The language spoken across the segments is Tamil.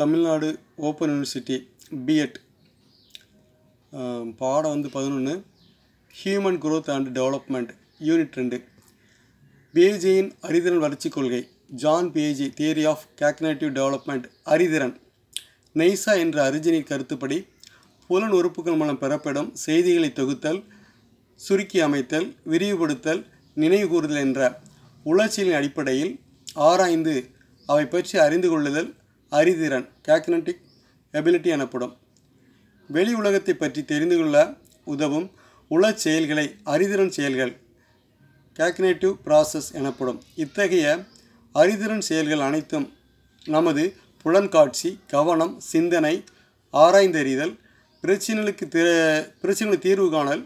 தமிழ்நாடு ஓப்பன் யூனிவர்சிட்டி பிஎட் பாடம் வந்து பதினொன்று human growth and development unit ரெண்டு பேஜியின் அறிதிறன் வளர்ச்சிக் கொள்கை ஜான் பேஜி தியரி ஆஃப் கேக்னேட்டிவ் டெவலப்மெண்ட் அறிதிறன் நைசா என்ற அரிஜினின் கருத்துப்படி புலன் உறுப்புகள் மூலம் பெறப்படும் செய்திகளை தொகுத்தல் சுருக்கி அமைத்தல் விரிவுபடுத்தல் நினைவுகூறுதல் என்ற உளர்ச்சியின் அடிப்படையில் ஆராய்ந்து அவை பற்றி அறிந்து கொள்ளுதல் அறிதிறன் கேக்னட்டிக் எபிலிட்டி எனப்படும் வெளி உலகத்தை பற்றி தெரிந்து கொள்ள உதவும் உள செயல்களை அறிதிறன் செயல்கள் கேக்னேட்டிவ் ப்ராசஸ் எனப்படும் இத்தகைய அறிதிறன் செயல்கள் அனைத்தும் நமது புலன்காட்சி கவனம் சிந்தனை ஆராய்ந்தறிதல் பிரச்சனைகளுக்கு திற பிரச்சனை தீர்வு காணல்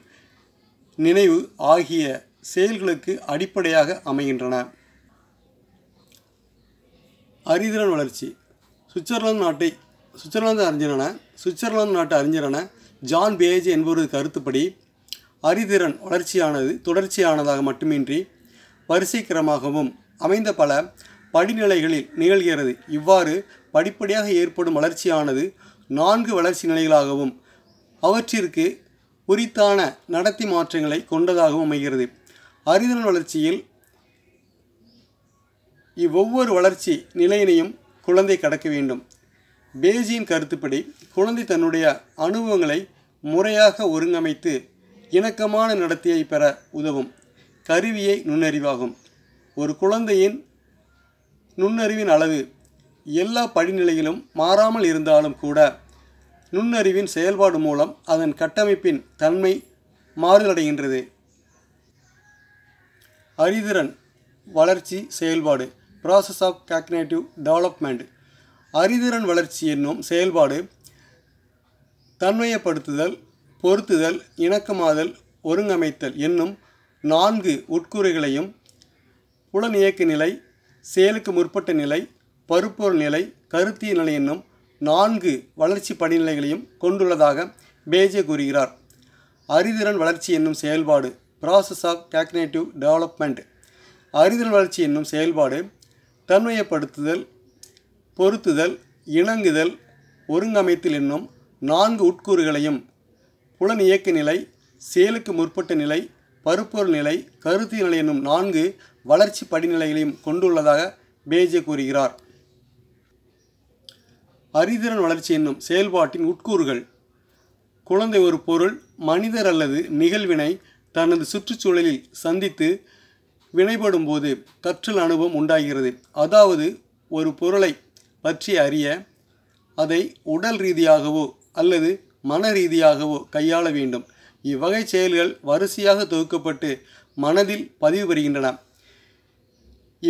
நினைவு ஆகிய செயல்களுக்கு அடிப்படையாக அமைகின்றன அறிதிறன் வளர்ச்சி சுவிட்சர்லாந்து நாட்டை சுவிட்சர்லாந்து அறிஞரான சுவிட்சர்லாந்து நாட்டு அறிஞரான ஜான் பேஜ் என்பவரது கருத்துப்படி அறிதிறன் வளர்ச்சியானது தொடர்ச்சியானதாக மட்டுமின்றி வரிசைக்கிரமாகவும் அமைந்த பல படிநிலைகளில் நிகழ்கிறது இவ்வாறு படிப்படியாக ஏற்படும் வளர்ச்சியானது நான்கு வளர்ச்சி நிலைகளாகவும் அவற்றிற்கு குறித்தான நடத்தி மாற்றங்களை கொண்டதாகவும் அமைகிறது அறிதிறன் வளர்ச்சியில் இவ்வொவ்வொரு வளர்ச்சி நிலையினையும் குழந்தை கடக்க வேண்டும் பேஜியின் கருத்துப்படி குழந்தை தன்னுடைய அனுபவங்களை முறையாக ஒருங்கமைத்து இணக்கமான நடத்தையை பெற உதவும் கருவியை நுண்ணறிவாகும் ஒரு குழந்தையின் நுண்ணறிவின் அளவு எல்லா படிநிலையிலும் மாறாமல் இருந்தாலும் கூட நுண்ணறிவின் செயல்பாடு மூலம் அதன் கட்டமைப்பின் தன்மை மாறுதலடைகின்றது அறிதிறன் வளர்ச்சி செயல்பாடு ப்ராசஸ் ஆஃப் கேக்னேட்டிவ் டெவலப்மெண்ட் அறிதிறன் வளர்ச்சி என்னும் செயல்பாடு தன்மையப்படுத்துதல் பொருத்துதல் இணக்கமாதல் ஒருங்கமைத்தல் என்னும் நான்கு உட்கூறுகளையும் இயக்க நிலை செயலுக்கு முற்பட்ட நிலை பருப்பொருள் நிலை கருத்திய நிலை என்னும் நான்கு வளர்ச்சி படிநிலைகளையும் கொண்டுள்ளதாக பேஜே கூறுகிறார் அறிதிறன் வளர்ச்சி என்னும் செயல்பாடு ப்ராசஸ் ஆஃப் கேக்னேட்டிவ் டெவலப்மெண்ட் அறிதிறன் வளர்ச்சி என்னும் செயல்பாடு தன்மையப்படுத்துதல் பொருத்துதல் இணங்குதல் ஒருங்கமைத்தல் என்னும் நான்கு உட்கூறுகளையும் புலன் இயக்க நிலை செயலுக்கு முற்பட்ட நிலை பருப்பொருள் நிலை கருத்து நிலை என்னும் நான்கு வளர்ச்சி படிநிலைகளையும் கொண்டுள்ளதாக பேஜே கூறுகிறார் அறிதிறன் வளர்ச்சி என்னும் செயல்பாட்டின் உட்கூறுகள் குழந்தை ஒரு பொருள் மனிதர் அல்லது நிகழ்வினை தனது சுற்றுச்சூழலில் சந்தித்து வினைபடும் போது கற்றல் அனுபவம் உண்டாகிறது அதாவது ஒரு பொருளை பற்றி அறிய அதை உடல் ரீதியாகவோ அல்லது மன ரீதியாகவோ கையாள வேண்டும் இவ்வகை செயல்கள் வரிசையாக தொகுக்கப்பட்டு மனதில் பதிவு பெறுகின்றன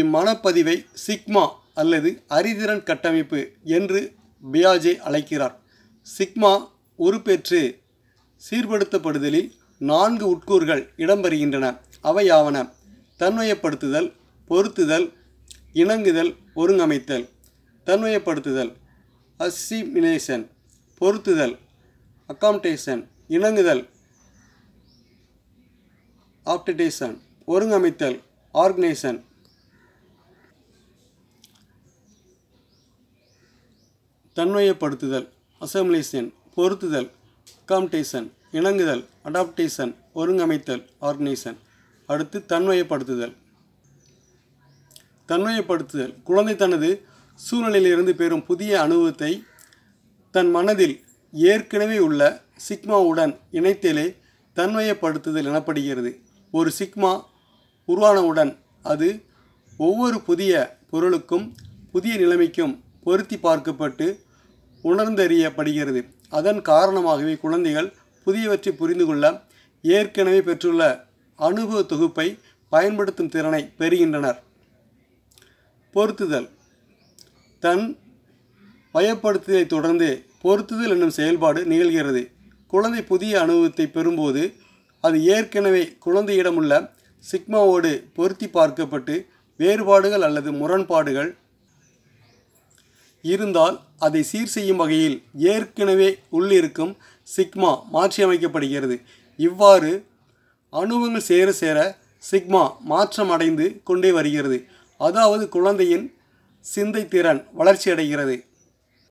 இம்மனப்பதிவை சிக்மா அல்லது அறிதிறன் கட்டமைப்பு என்று பியாஜே அழைக்கிறார் சிக்மா உறுப்பேற்று சீர்படுத்தப்படுதலில் நான்கு உட்கூறுகள் இடம்பெறுகின்றன அவையாவன தன்மயப்படுத்துதல் பொருத்துதல் இணங்குதல் ஒருங்கமைத்தல் தன்மயப்படுத்துதல் அசிமினேஷன் பொருத்துதல் அக்காமடேஷன் இணங்குதல் ஆப்டேஷன் ஒருங்கமைத்தல் ஆர்கனைசன் தன்மையப்படுத்துதல் அசம்பிளேஷன் பொருத்துதல் அக்காமடேஷன் இணங்குதல் அடாப்டேஷன் ஒருங்கமைத்தல் ஆர்கனைசன் அடுத்து தன்மையப்படுத்துதல் தன்மையப்படுத்துதல் குழந்தை தனது சூழ்நிலையிலிருந்து பெறும் புதிய அனுபவத்தை தன் மனதில் ஏற்கனவே உள்ள சிக்மாவுடன் இணைத்தலே தன்மையப்படுத்துதல் எனப்படுகிறது ஒரு சிக்மா உருவானவுடன் அது ஒவ்வொரு புதிய பொருளுக்கும் புதிய நிலைமைக்கும் பொருத்தி பார்க்கப்பட்டு உணர்ந்தறியப்படுகிறது அதன் காரணமாகவே குழந்தைகள் புதியவற்றை புரிந்து கொள்ள ஏற்கனவே பெற்றுள்ள அனுபவ தொகுப்பை பயன்படுத்தும் திறனை பெறுகின்றனர் பொருத்துதல் தன் பயப்படுத்துதலை தொடர்ந்து பொருத்துதல் என்னும் செயல்பாடு நிகழ்கிறது குழந்தை புதிய அனுபவத்தை பெறும்போது அது ஏற்கனவே குழந்தையிடமுள்ள சிக்மாவோடு பொருத்தி பார்க்கப்பட்டு வேறுபாடுகள் அல்லது முரண்பாடுகள் இருந்தால் அதை சீர் செய்யும் வகையில் ஏற்கனவே உள்ளிருக்கும் சிக்மா மாற்றியமைக்கப்படுகிறது இவ்வாறு அணுவங்கள் சேர சேர சிக்மா மாற்றம் அடைந்து கொண்டே வருகிறது அதாவது குழந்தையின் சிந்தை திறன் வளர்ச்சியடைகிறது